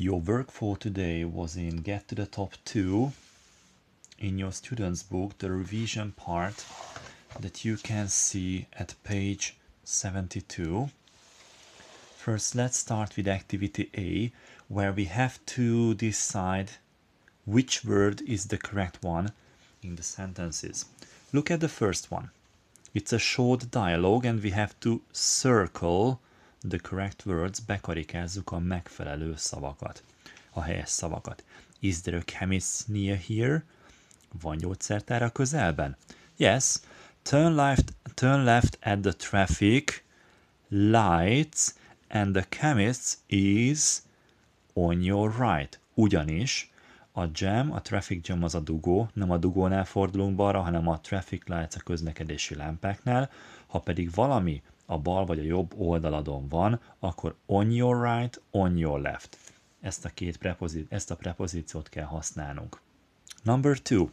Your work for today was in Get to the Top 2 in your student's book, the revision part that you can see at page 72. First, let's start with activity A, where we have to decide which word is the correct one in the sentences. Look at the first one. It's a short dialogue and we have to circle the correct words, bekarikázzuk a megfelelő szavakat, a helyes szavakat. Is there a chemist near here? Van gyógyszertár a közelben? Yes. Turn left, turn left at the traffic lights and the chemist is on your right. Ugyanis a jam, a traffic jam az a dugó, nem a dugónál fordulunk balra, hanem a traffic lights a közlekedési lámpáknál. Ha pedig valami a bal vagy a jobb oldaladon van, akkor on your right, on your left. Ezt a két prepozí- ezt a prepozíciót kell használnunk. Number two.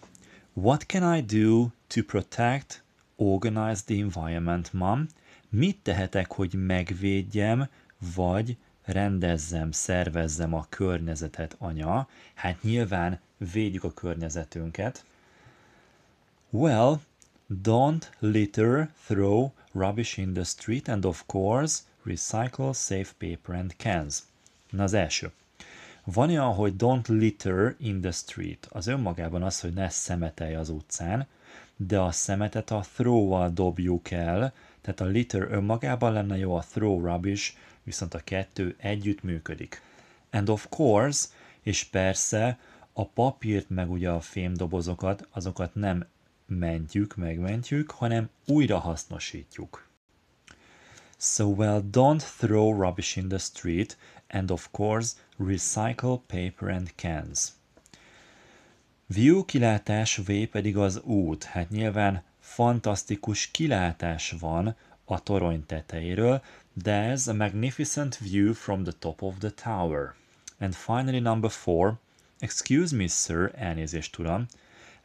What can I do to protect, organize the environment, mom? Mit tehetek, hogy megvédjem, vagy rendezzem, szervezzem a környezetet, anya? Hát nyilván védjük a környezetünket. Well, don't litter, throw rubbish in the street, and of course, recycle safe paper and cans. Na az első. Van olyan, hogy don't litter in the street. Az önmagában az, hogy ne szemetelj az utcán, de a szemetet a throw-val dobjuk el, tehát a litter önmagában lenne jó, a throw rubbish, viszont a kettő együtt működik. And of course, és persze, a papírt meg ugye a fémdobozokat, azokat nem mentjük, megmentjük, hanem újra hasznosítjuk. So well, don't throw rubbish in the street, and of course, recycle paper and cans. View kilátás, V pedig az út. Hát nyilván fantasztikus kilátás van a torony tetejéről. There's a magnificent view from the top of the tower. And finally number four. Excuse me, sir, elnézést tudom.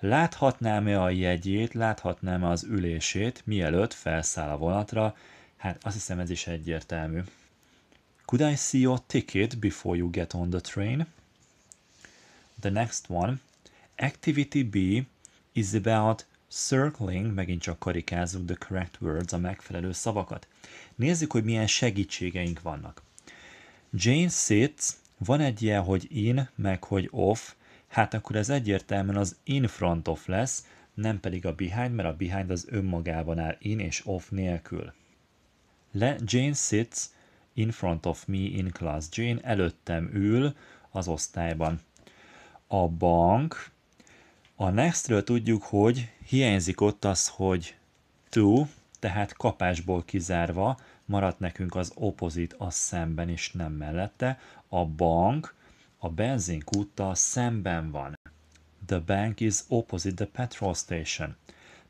Láthatnám-e a jegyét, láthatnám-e az ülését, mielőtt felszáll a vonatra? Hát azt hiszem ez is egyértelmű. Could I see your ticket before you get on the train? The next one. Activity B is about circling, megint csak karikázzuk the correct words, a megfelelő szavakat. Nézzük, hogy milyen segítségeink vannak. Jane sits, van egy ilyen, hogy in, meg hogy off, hát akkor ez egyértelműen az in front of lesz, nem pedig a behind, mert a behind az önmagában áll in és off nélkül. Le Jane sits in front of me in class. Jane előttem ül az osztályban. A bank, a nextről tudjuk, hogy hiányzik ott az, hogy to, tehát kapásból kizárva, maradt nekünk az opposite, az szemben is nem mellette. A bank, a benzinkúttal szemben van. The bank is opposite the petrol station.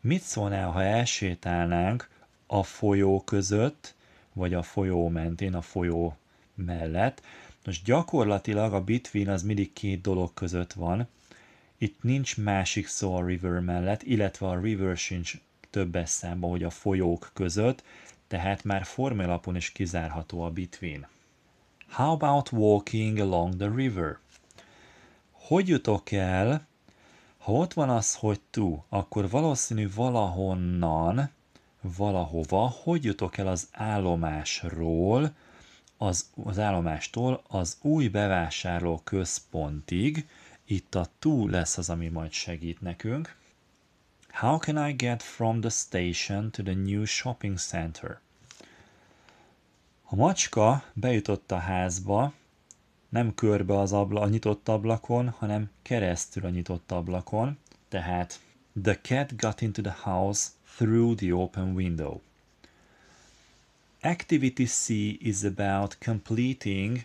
Mit szólnál, ha elsétálnánk a folyó között, vagy a folyó mentén, a folyó mellett? Most gyakorlatilag a between az mindig két dolog között van. Itt nincs másik szó a river mellett, illetve a river sincs többes számban, hogy a folyók között, tehát már formélapon is kizárható a between. How about walking along the river? Hogy jutok el? Ha ott van az, hogy to, akkor valószínű valahonnan, valahova, hogy jutok el az állomásról, az, az állomástól az új bevásárló központig, itt a to lesz az, ami majd segít nekünk. How can I get from the station to the new shopping center? A macska bejutott a házba, nem körbe az abla, a nyitott ablakon, hanem keresztül a nyitott ablakon, tehát The cat got into the house through the open window. Activity C is about completing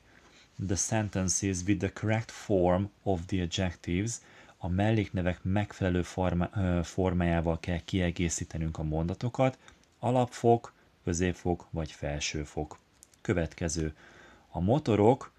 the sentences with the correct form of the adjectives. A melléknevek megfelelő forma, formájával kell kiegészítenünk a mondatokat. Alapfok, középfok vagy felsőfok következő. A motorok,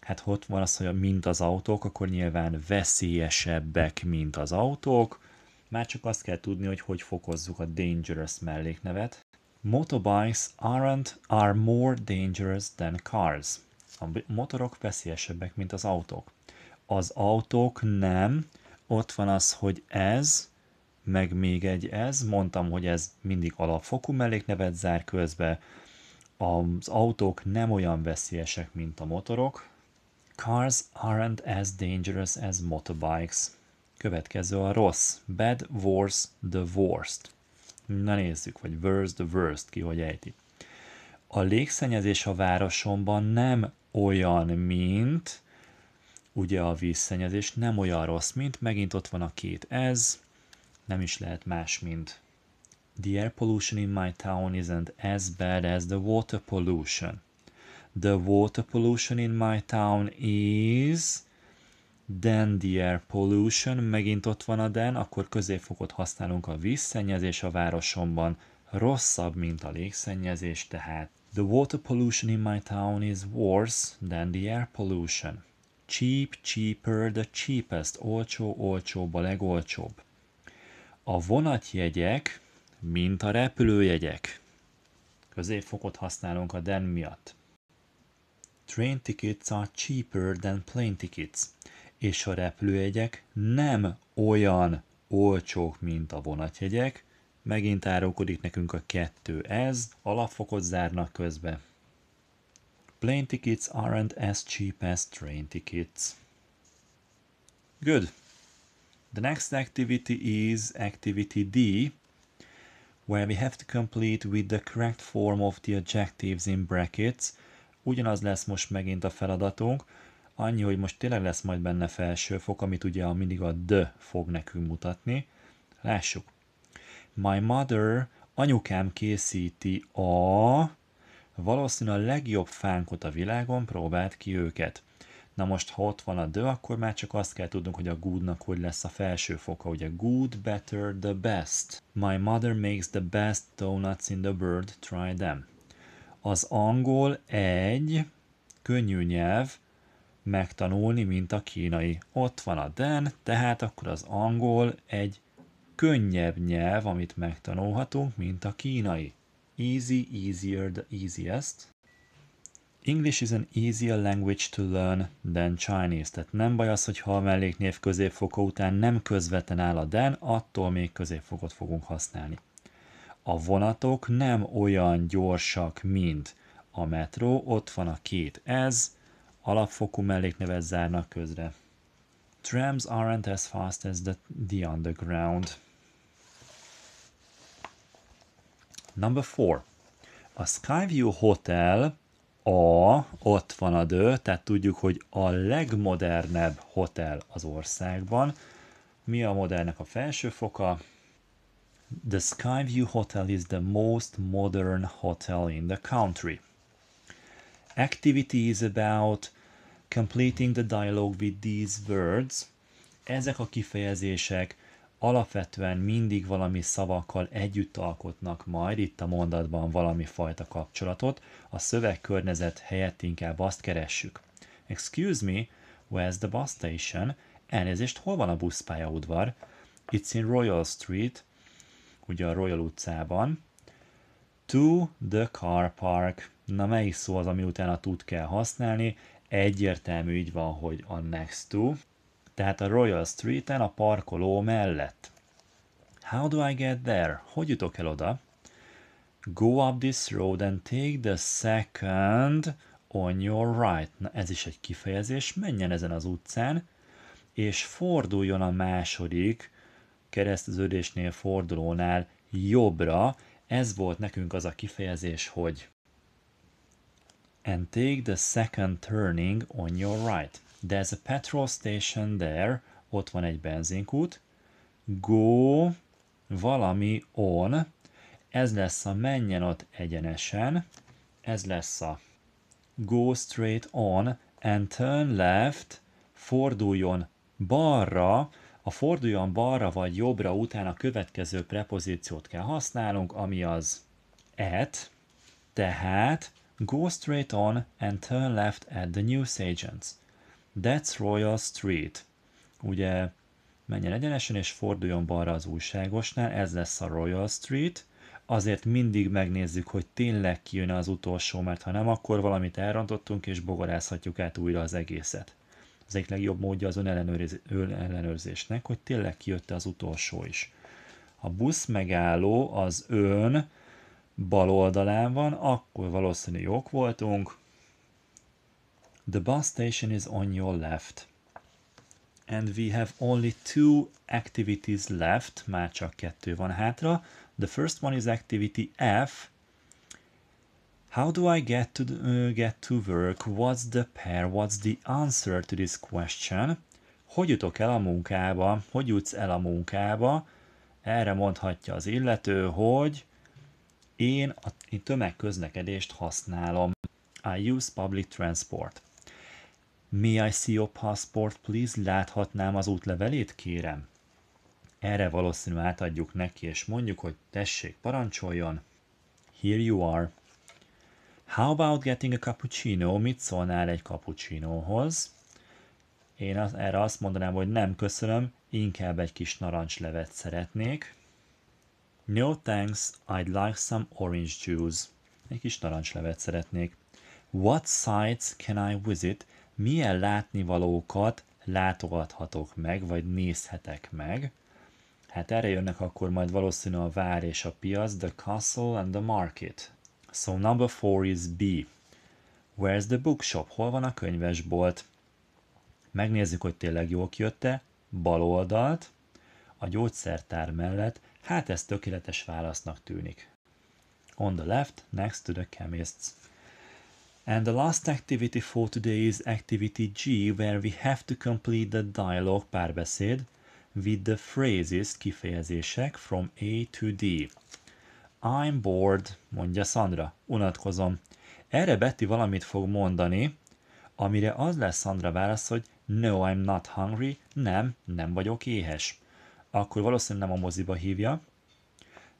hát ott van az, hogy mint az autók, akkor nyilván veszélyesebbek, mint az autók. Már csak azt kell tudni, hogy hogy fokozzuk a dangerous melléknevet. Motorbikes aren't, are more dangerous than cars. A motorok veszélyesebbek, mint az autók. Az autók nem. Ott van az, hogy ez, meg még egy ez. Mondtam, hogy ez mindig alapfokú melléknevet zár közbe az autók nem olyan veszélyesek, mint a motorok. Cars aren't as dangerous as motorbikes. Következő a rossz. Bad, worse, the worst. Na nézzük, vagy worst, the worst, ki hogy ejti. A légszennyezés a városomban nem olyan, mint ugye a vízszennyezés nem olyan rossz, mint megint ott van a két ez, nem is lehet más, mint The air pollution in my town isn't as bad as the water pollution. The water pollution in my town is... Then the air pollution, megint ott van a den, akkor középfokot használunk a vízszennyezés a városomban, rosszabb, mint a légszennyezés, tehát The water pollution in my town is worse than the air pollution. Cheap, cheaper, the cheapest, olcsó, olcsóbb, a legolcsóbb. A vonatjegyek mint a repülőjegyek. Középfokot használunk a den miatt. Train tickets are cheaper than plane tickets, és a repülőjegyek nem olyan olcsók, mint a vonatjegyek. Megint árulkodik nekünk a kettő ez, alapfokot zárnak közbe. Plane tickets aren't as cheap as train tickets. Good. The next activity is activity D, where we have to complete with the correct form of the adjectives in brackets. Ugyanaz lesz most megint a feladatunk, annyi, hogy most tényleg lesz majd benne felsőfok, amit ugye mindig a de fog nekünk mutatni. Lássuk. My mother, anyukám készíti a... Valószínűleg a legjobb fánkot a világon, próbált ki őket. Na most, ha ott van a de akkor már csak azt kell tudnunk, hogy a goodnak hogy lesz a felső foka, ugye good, better, the best. My mother makes the best donuts in the world, try them. Az angol egy könnyű nyelv, megtanulni, mint a kínai. Ott van a den, tehát akkor az angol egy könnyebb nyelv, amit megtanulhatunk, mint a kínai. Easy, easier, the easiest. English is an easier language to learn than Chinese. Tehát nem baj az, hogyha a melléknév középfoka után nem közvetlen áll a den, attól még középfokot fogunk használni. A vonatok nem olyan gyorsak, mint a metró, ott van a két ez, alapfokú melléknevet zárnak közre. Trams aren't as fast as the, the underground. Number four. A Skyview Hotel a, ott van a dő, tehát tudjuk, hogy a legmodernebb hotel az országban. Mi a modernnek a felső foka? The Skyview Hotel is the most modern hotel in the country. Activity is about completing the dialogue with these words. Ezek a kifejezések alapvetően mindig valami szavakkal együtt alkotnak majd itt a mondatban valami fajta kapcsolatot, a szövegkörnyezet helyett inkább azt keressük. Excuse me, where's the bus station? Elnézést, hol van a buszpályaudvar? It's in Royal Street, ugye a Royal utcában. To the car park. Na melyik szó az, ami után a tud kell használni? Egyértelmű így van, hogy a next to tehát a Royal Street-en a parkoló mellett. How do I get there? Hogy jutok el oda? Go up this road and take the second on your right. Na ez is egy kifejezés, menjen ezen az utcán, és forduljon a második kereszteződésnél fordulónál jobbra. Ez volt nekünk az a kifejezés, hogy and take the second turning on your right. There's a petrol station there, ott van egy benzinkút. Go valami on, ez lesz a menjen ott egyenesen, ez lesz a go straight on and turn left, forduljon balra, a forduljon balra vagy jobbra után a következő prepozíciót kell használnunk, ami az at. tehát Go straight on and turn left at the newsagents. That's Royal Street. Ugye menjen egyenesen és forduljon balra az újságosnál, ez lesz a Royal Street. Azért mindig megnézzük, hogy tényleg kijön az utolsó, mert ha nem, akkor valamit elrontottunk és bogarázhatjuk át újra az egészet. Az egyik legjobb módja az önellenőrzésnek, hogy tényleg kijötte az utolsó is. A busz megálló az ön bal oldalán van, akkor valószínű jók voltunk. The bus station is on your left. And we have only two activities left, már csak kettő van hátra. The first one is activity F. How do I get to, uh, get to work? What's the pair? What's the answer to this question? Hogy jutok el a munkába? Hogy jutsz el a munkába? Erre mondhatja az illető, hogy én a tömegközlekedést használom. I use public transport. May I see your passport, please? Láthatnám az útlevelét, kérem? Erre valószínűleg átadjuk neki, és mondjuk, hogy tessék, parancsoljon. Here you are. How about getting a cappuccino? Mit szólnál egy cappuccinohoz? Én az, erre azt mondanám, hogy nem köszönöm, inkább egy kis narancslevet szeretnék. No thanks, I'd like some orange juice. Egy kis narancslevet szeretnék. What sites can I visit? Milyen látnivalókat látogathatok meg, vagy nézhetek meg? Hát erre jönnek akkor majd valószínű a vár és a piac, the castle and the market. So number four is B. Where's the bookshop? Hol van a könyvesbolt? Megnézzük, hogy tényleg jól kijött-e. Bal oldalt. A gyógyszertár mellett Hát ez tökéletes válasznak tűnik. On the left, next to the chemists. And the last activity for today is activity G, where we have to complete the dialogue párbeszéd with the phrases kifejezések from A to D. I'm bored, mondja Sandra, unatkozom. Erre Betty valamit fog mondani, amire az lesz Sandra válasz, hogy No, I'm not hungry, nem, nem vagyok éhes akkor valószínűleg nem a moziba hívja,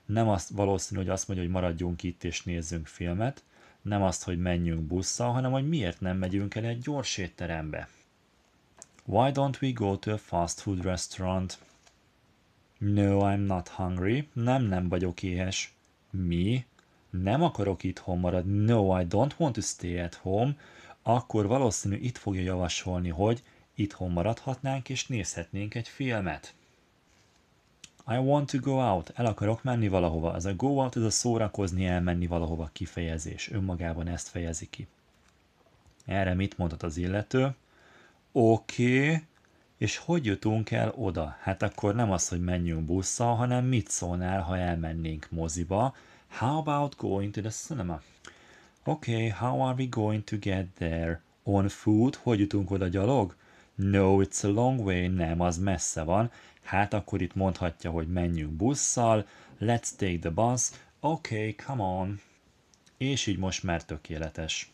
nem azt valószínű, hogy azt mondja, hogy maradjunk itt és nézzünk filmet, nem azt, hogy menjünk busszal, hanem hogy miért nem megyünk el egy gyors étterembe. Why don't we go to a fast food restaurant? No, I'm not hungry. Nem, nem vagyok éhes. Mi? Nem akarok itthon maradni. No, I don't want to stay at home. Akkor valószínű itt fogja javasolni, hogy itthon maradhatnánk és nézhetnénk egy filmet. I want to go out, el akarok menni valahova. Ez a go out, ez a szórakozni, elmenni valahova kifejezés. Önmagában ezt fejezi ki. Erre mit mondhat az illető? Oké, okay. és hogy jutunk el oda? Hát akkor nem az, hogy menjünk busszal, hanem mit szólnál, ha elmennénk moziba? How about going to the cinema? Oké, okay, how are we going to get there? On foot? Hogy jutunk oda gyalog? No, it's a long way. Nem, az messze van. Hát akkor itt mondhatja, hogy menjünk busszal, let's take the bus, okay, come on. És így most már tökéletes.